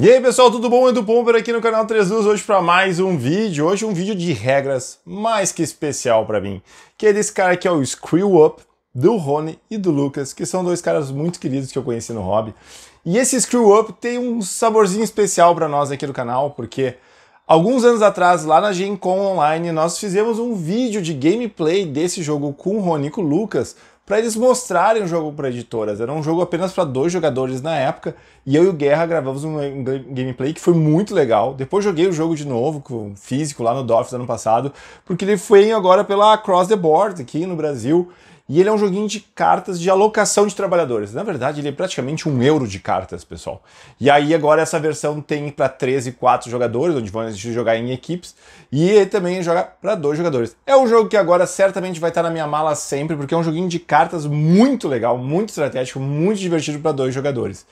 E aí pessoal, tudo bom? Edu Pomper aqui no canal 3 Luz, hoje para mais um vídeo. Hoje um vídeo de regras mais que especial para mim, que é desse cara aqui, é o Screw Up, do Rony e do Lucas, que são dois caras muito queridos que eu conheci no hobby. E esse Screw Up tem um saborzinho especial para nós aqui no canal, porque alguns anos atrás, lá na Gen Con Online, nós fizemos um vídeo de gameplay desse jogo com o Rony e com o Lucas, para eles mostrarem o jogo para editoras. Era um jogo apenas para dois jogadores na época, e eu e o Guerra gravamos um gameplay que foi muito legal. Depois joguei o jogo de novo, com físico, lá no Dorf do ano passado, porque ele foi agora pela Cross the Board aqui no Brasil, e ele é um joguinho de cartas de alocação de trabalhadores. Na verdade, ele é praticamente um euro de cartas, pessoal. E aí agora essa versão tem para 13 e 4 jogadores, onde vão jogar em equipes, e também joga para dois jogadores. É um jogo que agora certamente vai estar na minha mala sempre, porque é um joguinho de cartas muito legal, muito estratégico, muito divertido para dois jogadores.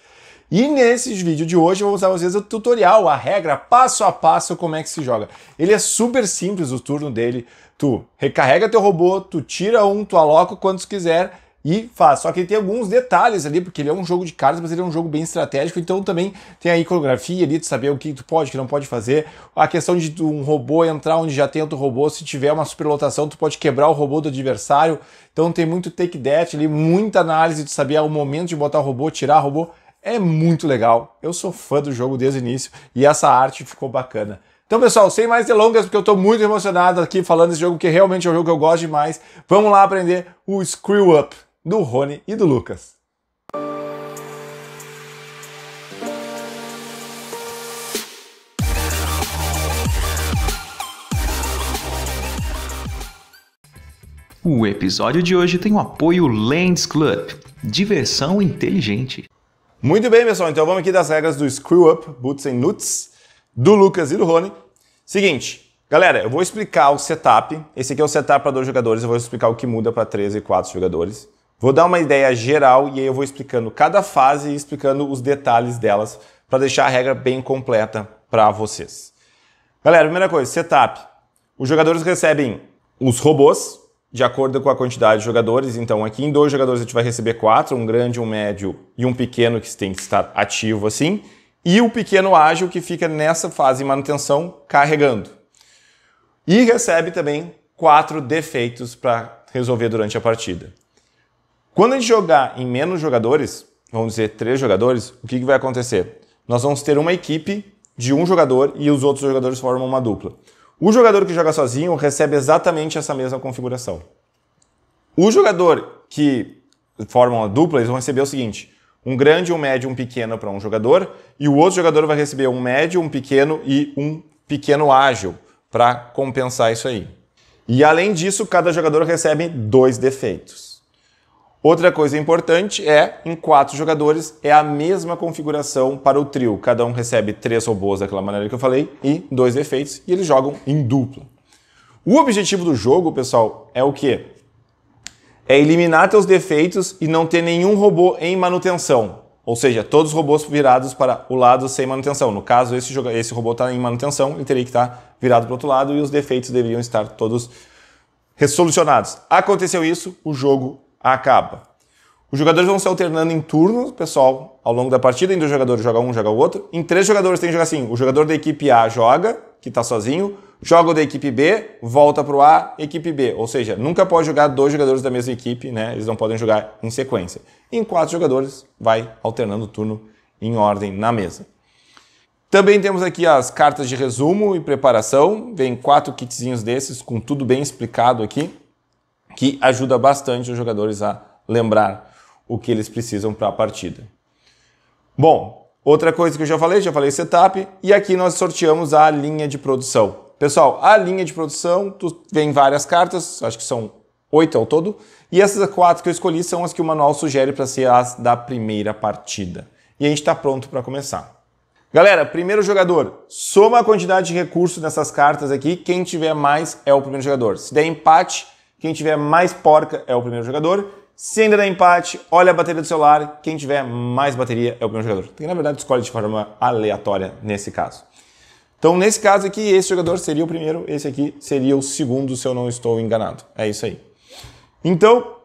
E nesses vídeos de hoje eu vou usar vocês o tutorial, a regra, passo a passo como é que se joga. Ele é super simples o turno dele. Tu recarrega teu robô, tu tira um, tu aloca quantos quiser e faz. Só que ele tem alguns detalhes ali, porque ele é um jogo de cartas, mas ele é um jogo bem estratégico, então também tem a iconografia ali, de saber o que tu pode, o que não pode fazer. A questão de um robô entrar onde já tem outro robô, se tiver uma superlotação, tu pode quebrar o robô do adversário. Então tem muito take death ali, muita análise de saber o momento de botar o robô, tirar o robô é muito legal. Eu sou fã do jogo desde o início e essa arte ficou bacana. Então, pessoal, sem mais delongas, porque eu estou muito emocionado aqui falando desse jogo, que realmente é um jogo que eu gosto demais. Vamos lá aprender o Screw Up do Rony e do Lucas. O episódio de hoje tem o apoio Lens Club, diversão inteligente. Muito bem, pessoal. Então vamos aqui das regras do Screw Up, Boots and Nuts, do Lucas e do Rony. Seguinte, galera, eu vou explicar o setup. Esse aqui é o setup para dois jogadores. Eu vou explicar o que muda para três e quatro jogadores. Vou dar uma ideia geral e aí eu vou explicando cada fase e explicando os detalhes delas para deixar a regra bem completa para vocês. Galera, primeira coisa, setup. Os jogadores recebem os robôs, de acordo com a quantidade de jogadores. Então, aqui em dois jogadores a gente vai receber quatro, um grande, um médio e um pequeno que tem que estar ativo assim, e o pequeno ágil que fica nessa fase de manutenção carregando. E recebe também quatro defeitos para resolver durante a partida. Quando a gente jogar em menos jogadores, vamos dizer três jogadores, o que, que vai acontecer? Nós vamos ter uma equipe de um jogador e os outros jogadores formam uma dupla. O jogador que joga sozinho recebe exatamente essa mesma configuração. O jogador que formam a dupla, eles vão receber o seguinte: um grande, um médio, um pequeno para um jogador, e o outro jogador vai receber um médio, um pequeno e um pequeno ágil para compensar isso aí. E além disso, cada jogador recebe dois defeitos. Outra coisa importante é, em quatro jogadores, é a mesma configuração para o trio. Cada um recebe três robôs daquela maneira que eu falei e dois efeitos, e eles jogam em dupla. O objetivo do jogo, pessoal, é o quê? É eliminar teus defeitos e não ter nenhum robô em manutenção. Ou seja, todos os robôs virados para o lado sem manutenção. No caso, esse, esse robô está em manutenção, ele teria que estar tá virado para o outro lado e os defeitos deveriam estar todos resolucionados. Aconteceu isso, o jogo acaba. Os jogadores vão se alternando em turnos, pessoal, ao longo da partida. Em dois jogadores joga um, joga o outro. Em três jogadores tem que jogar assim: o jogador da equipe A joga, que está sozinho, joga o da equipe B, volta para o A, equipe B. Ou seja, nunca pode jogar dois jogadores da mesma equipe, né? Eles não podem jogar em sequência. Em quatro jogadores, vai alternando o turno em ordem na mesa. Também temos aqui as cartas de resumo e preparação. Vem quatro kitzinhos desses, com tudo bem explicado aqui que ajuda bastante os jogadores a lembrar o que eles precisam para a partida. Bom, outra coisa que eu já falei, já falei setup, e aqui nós sorteamos a linha de produção. Pessoal, a linha de produção, tu vem várias cartas, acho que são oito ao todo, e essas quatro que eu escolhi são as que o manual sugere para ser as da primeira partida. E a gente está pronto para começar. Galera, primeiro jogador, soma a quantidade de recursos nessas cartas aqui, quem tiver mais é o primeiro jogador. Se der empate, quem tiver mais porca é o primeiro jogador. Se ainda dá empate, olha a bateria do celular. Quem tiver mais bateria é o primeiro jogador. na verdade escolhe de forma aleatória nesse caso. Então, nesse caso aqui, esse jogador seria o primeiro, esse aqui seria o segundo, se eu não estou enganado. É isso aí. Então,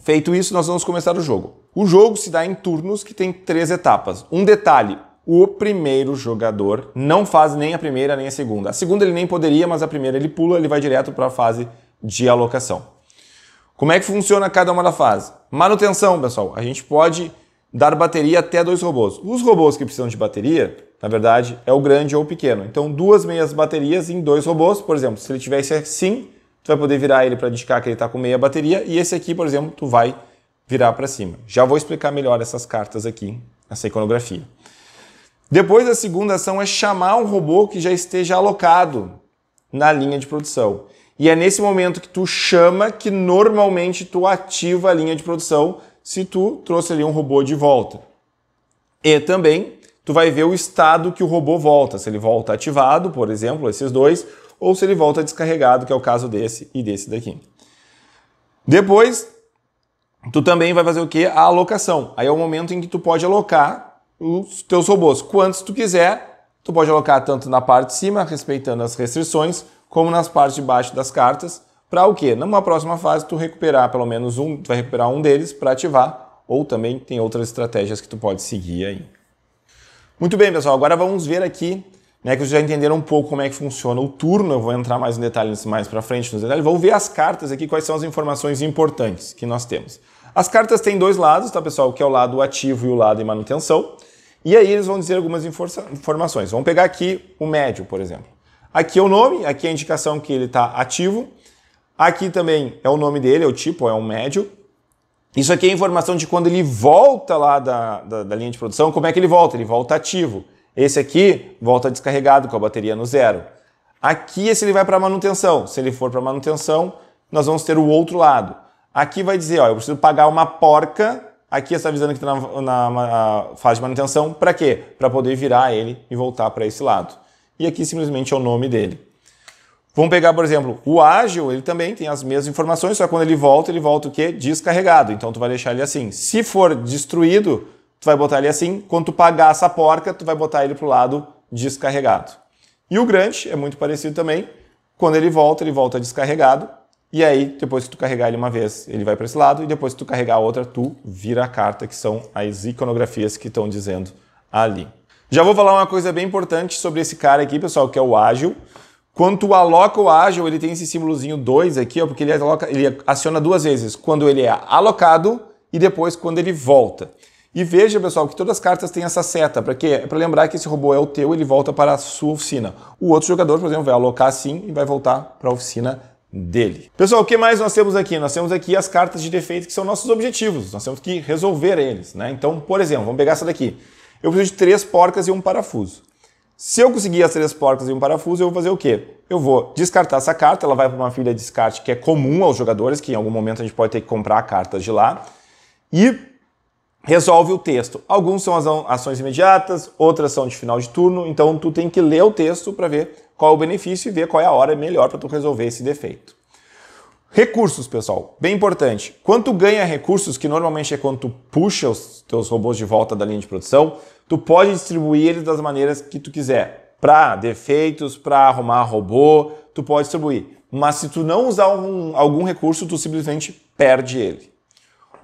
feito isso, nós vamos começar o jogo. O jogo se dá em turnos que tem três etapas. Um detalhe: o primeiro jogador não faz nem a primeira nem a segunda. A segunda ele nem poderia, mas a primeira ele pula, ele vai direto para a fase de alocação. Como é que funciona cada uma da fase? Manutenção, pessoal. A gente pode dar bateria até dois robôs. Os robôs que precisam de bateria, na verdade, é o grande ou o pequeno. Então, duas meias baterias em dois robôs, por exemplo. Se ele tivesse assim, tu vai poder virar ele para indicar que ele está com meia bateria. E esse aqui, por exemplo, tu vai virar para cima. Já vou explicar melhor essas cartas aqui, essa iconografia. Depois, a segunda ação é chamar um robô que já esteja alocado na linha de produção. E é nesse momento que tu chama que normalmente tu ativa a linha de produção se tu trouxe ali um robô de volta. E também tu vai ver o estado que o robô volta, se ele volta ativado, por exemplo, esses dois, ou se ele volta descarregado, que é o caso desse e desse daqui. Depois, tu também vai fazer o que? A alocação. Aí é o momento em que tu pode alocar os teus robôs. Quantos tu quiser, tu pode alocar tanto na parte de cima, respeitando as restrições, como nas partes de baixo das cartas, para o quê? Numa próxima fase, tu recuperar pelo menos um, tu vai recuperar um deles para ativar, ou também tem outras estratégias que tu pode seguir aí. Muito bem, pessoal, agora vamos ver aqui, né, que vocês já entenderam um pouco como é que funciona o turno, eu vou entrar mais em detalhes mais para frente nos detalhes, vamos ver as cartas aqui, quais são as informações importantes que nós temos. As cartas têm dois lados, tá, pessoal, que é o lado ativo e o lado em manutenção, e aí eles vão dizer algumas informações. Vamos pegar aqui o médio, por exemplo. Aqui é o nome, aqui é a indicação que ele está ativo. Aqui também é o nome dele, é o tipo, é um médio. Isso aqui é informação de quando ele volta lá da, da, da linha de produção, como é que ele volta? Ele volta ativo. Esse aqui volta descarregado com a bateria no zero. Aqui é se ele vai para manutenção. Se ele for para manutenção, nós vamos ter o outro lado. Aqui vai dizer, ó, eu preciso pagar uma porca. Aqui está avisando que está na, na, na fase de manutenção. Para quê? Para poder virar ele e voltar para esse lado e aqui simplesmente é o nome dele. Vamos pegar, por exemplo, o ágil, ele também tem as mesmas informações, só que quando ele volta, ele volta o quê? Descarregado. Então tu vai deixar ele assim. Se for destruído, tu vai botar ele assim. Quando tu pagar essa porca, tu vai botar ele pro lado descarregado. E o grande é muito parecido também. Quando ele volta, ele volta descarregado. E aí, depois que tu carregar ele uma vez, ele vai para esse lado. E depois que tu carregar a outra, tu vira a carta, que são as iconografias que estão dizendo ali. Já vou falar uma coisa bem importante sobre esse cara aqui, pessoal, que é o ágil. Quando tu aloca o ágil, ele tem esse símbolozinho 2 aqui, ó, porque ele, aloca, ele aciona duas vezes, quando ele é alocado e depois quando ele volta. E veja, pessoal, que todas as cartas têm essa seta. Para quê? É para lembrar que esse robô é o teu, ele volta para a sua oficina. O outro jogador, por exemplo, vai alocar assim e vai voltar para a oficina dele. Pessoal, o que mais nós temos aqui? Nós temos aqui as cartas de defeito que são nossos objetivos. Nós temos que resolver eles, né? Então, por exemplo, vamos pegar essa daqui eu preciso de três porcas e um parafuso. Se eu conseguir as três porcas e um parafuso, eu vou fazer o quê? Eu vou descartar essa carta, ela vai para uma filha de descarte que é comum aos jogadores, que em algum momento a gente pode ter que comprar cartas de lá, e resolve o texto. Alguns são as ações imediatas, outras são de final de turno, então tu tem que ler o texto para ver qual é o benefício e ver qual é a hora melhor para tu resolver esse defeito. Recursos, pessoal, bem importante. Quanto ganha recursos, que normalmente é quando tu puxa os teus robôs de volta da linha de produção, tu pode distribuir eles das maneiras que tu quiser. Para defeitos, para arrumar robô, tu pode distribuir. Mas se tu não usar algum, algum recurso, tu simplesmente perde ele.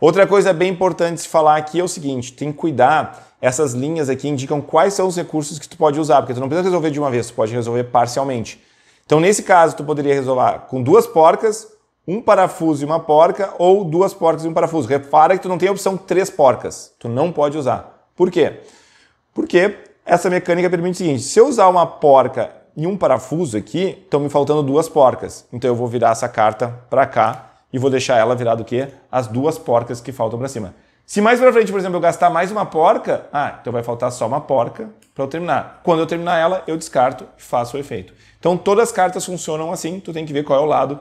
Outra coisa bem importante se falar aqui é o seguinte, tem que cuidar, essas linhas aqui indicam quais são os recursos que tu pode usar, porque tu não precisa resolver de uma vez, tu pode resolver parcialmente. Então, nesse caso, tu poderia resolver com duas porcas um parafuso e uma porca ou duas porcas e um parafuso. Repara que tu não tem a opção três porcas. Tu não pode usar. Por quê? Porque essa mecânica permite o seguinte: se eu usar uma porca e um parafuso aqui, estão me faltando duas porcas. Então eu vou virar essa carta para cá e vou deixar ela virada o quê? As duas porcas que faltam para cima. Se mais para frente, por exemplo, eu gastar mais uma porca, ah, então vai faltar só uma porca para eu terminar. Quando eu terminar ela, eu descarto e faço o efeito. Então todas as cartas funcionam assim, tu tem que ver qual é o lado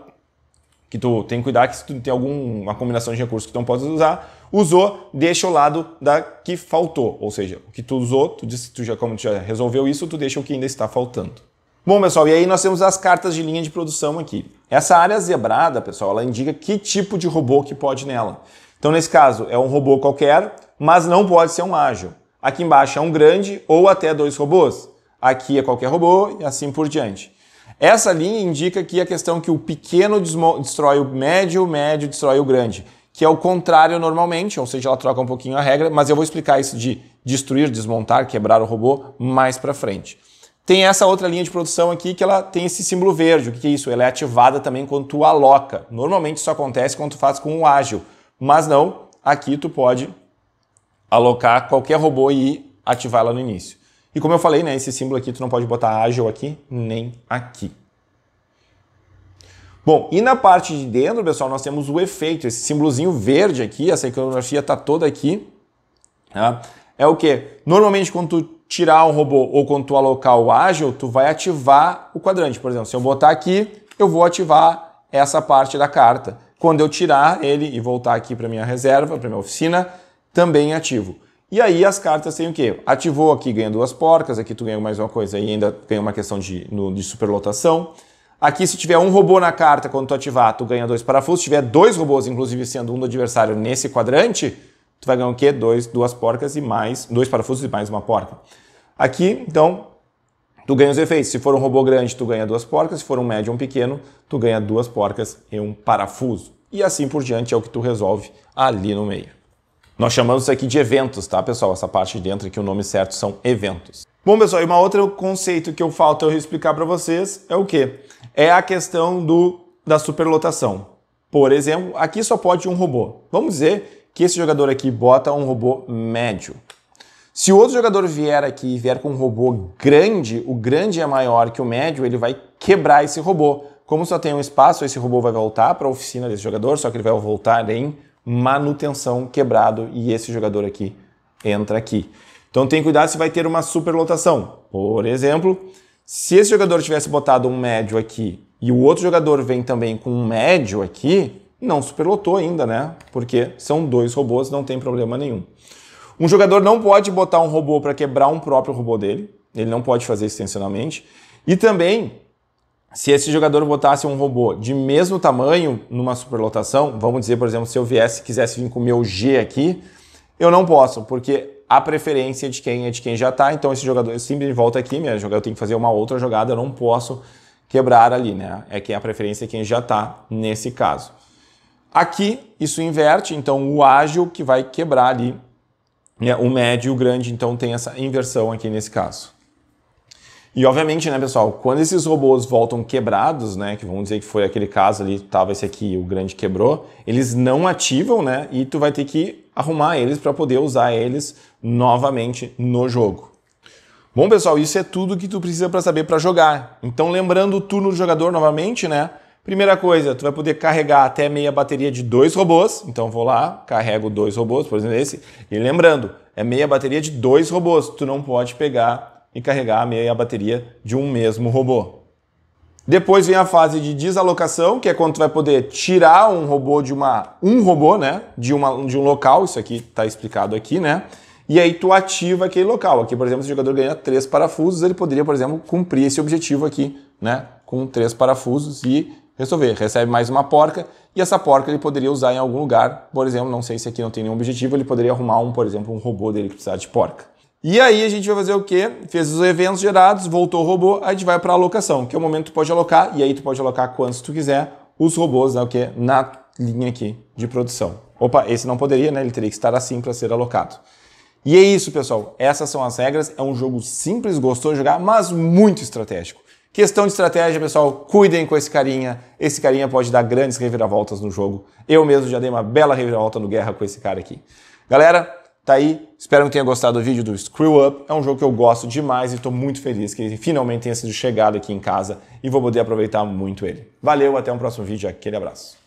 que tu tem que cuidar que se tu tem alguma combinação de recursos que tu não pode usar, usou, deixa o lado da que faltou, ou seja, o que tu usou, tu disse tu já como tu já resolveu isso, tu deixa o que ainda está faltando. Bom, pessoal, e aí nós temos as cartas de linha de produção aqui. Essa área zebrada, pessoal, ela indica que tipo de robô que pode nela. Então, nesse caso, é um robô qualquer, mas não pode ser um ágil. Aqui embaixo é um grande ou até dois robôs. Aqui é qualquer robô e assim por diante. Essa linha indica que a questão que o pequeno destrói o médio, o médio destrói o grande, que é o contrário normalmente, ou seja, ela troca um pouquinho a regra, mas eu vou explicar isso de destruir, desmontar, quebrar o robô mais para frente. Tem essa outra linha de produção aqui que ela tem esse símbolo verde. O que é isso? Ela é ativada também quando tu aloca. Normalmente isso acontece quando tu faz com o ágil, mas não, aqui tu pode alocar qualquer robô e ativar la no início. E como eu falei, né, esse símbolo aqui tu não pode botar ágil aqui nem aqui. Bom, e na parte de dentro, pessoal, nós temos o efeito, esse símbolozinho verde aqui, essa iconografia está toda aqui. Tá? É o que? Normalmente, quando tu tirar um robô ou quando tu alocar o ágil, tu vai ativar o quadrante. Por exemplo, se eu botar aqui, eu vou ativar essa parte da carta. Quando eu tirar ele e voltar aqui para minha reserva, para minha oficina, também ativo. E aí as cartas têm o quê? Ativou aqui, ganha duas porcas, aqui tu ganha mais uma coisa e ainda ganha uma questão de, no, de superlotação. Aqui, se tiver um robô na carta, quando tu ativar, tu ganha dois parafusos. Se tiver dois robôs, inclusive sendo um do adversário nesse quadrante, tu vai ganhar o quê? Dois, duas porcas e mais, dois parafusos e mais uma porca. Aqui, então, tu ganha os efeitos. Se for um robô grande, tu ganha duas porcas. Se for um médio ou um pequeno, tu ganha duas porcas e um parafuso. E assim por diante é o que tu resolve ali no meio. Nós chamamos isso aqui de eventos, tá, pessoal? Essa parte de dentro aqui, o nome certo são eventos. Bom, pessoal, e uma outra conceito que eu falta eu explicar para vocês é o quê? É a questão do, da superlotação. Por exemplo, aqui só pode um robô. Vamos dizer que esse jogador aqui bota um robô médio. Se o outro jogador vier aqui e vier com um robô grande, o grande é maior que o médio, ele vai quebrar esse robô. Como só tem um espaço, esse robô vai voltar para a oficina desse jogador, só que ele vai voltar em manutenção quebrado e esse jogador aqui entra aqui. Então tem cuidado se vai ter uma superlotação. Por exemplo, se esse jogador tivesse botado um médio aqui e o outro jogador vem também com um médio aqui, não superlotou ainda, né? Porque são dois robôs, não tem problema nenhum. Um jogador não pode botar um robô para quebrar um próprio robô dele. Ele não pode fazer isso intencionalmente. E também se esse jogador botasse um robô de mesmo tamanho numa superlotação, vamos dizer, por exemplo, se eu viesse quisesse vir com o meu G aqui, eu não posso, porque a preferência de quem é de quem já está. Então esse jogador sempre volta aqui, minha jogada, eu tenho que fazer uma outra jogada, eu não posso quebrar ali, né? É quem é a preferência é quem já está nesse caso. Aqui isso inverte, então o ágil que vai quebrar ali, né? o médio e o grande, então tem essa inversão aqui nesse caso. E obviamente, né, pessoal, quando esses robôs voltam quebrados, né, que vamos dizer que foi aquele caso ali, tava esse aqui, o grande quebrou, eles não ativam, né, e tu vai ter que arrumar eles para poder usar eles novamente no jogo. Bom, pessoal, isso é tudo que tu precisa para saber para jogar. Então, lembrando o turno do jogador novamente, né? Primeira coisa, tu vai poder carregar até meia bateria de dois robôs. Então, vou lá, carrego dois robôs, por exemplo, esse. E lembrando, é meia bateria de dois robôs. Tu não pode pegar e carregar a meia a bateria de um mesmo robô. Depois vem a fase de desalocação, que é quando tu vai poder tirar um robô de uma um robô, né, de uma de um local, isso aqui está explicado aqui, né? E aí tu ativa aquele local. Aqui, por exemplo, se o jogador ganha três parafusos, ele poderia, por exemplo, cumprir esse objetivo aqui, né, com três parafusos e resolver. Recebe mais uma porca e essa porca ele poderia usar em algum lugar, por exemplo, não sei se aqui não tem nenhum objetivo, ele poderia arrumar um, por exemplo, um robô dele que precisar de porca. E aí a gente vai fazer o quê? Fez os eventos gerados, voltou o robô, a gente vai para a alocação, que é o momento que tu pode alocar, e aí tu pode alocar quantos tu quiser os robôs né, o quê? na linha aqui de produção. Opa, esse não poderia, né? Ele teria que estar assim para ser alocado. E é isso, pessoal. Essas são as regras. É um jogo simples, gostou de jogar, mas muito estratégico. Questão de estratégia, pessoal, cuidem com esse carinha. Esse carinha pode dar grandes reviravoltas no jogo. Eu mesmo já dei uma bela reviravolta no Guerra com esse cara aqui. Galera, Tá aí, espero que tenha gostado do vídeo do Screw Up. É um jogo que eu gosto demais e estou muito feliz que ele finalmente tenha sido chegado aqui em casa e vou poder aproveitar muito ele. Valeu, até um próximo vídeo, aquele abraço.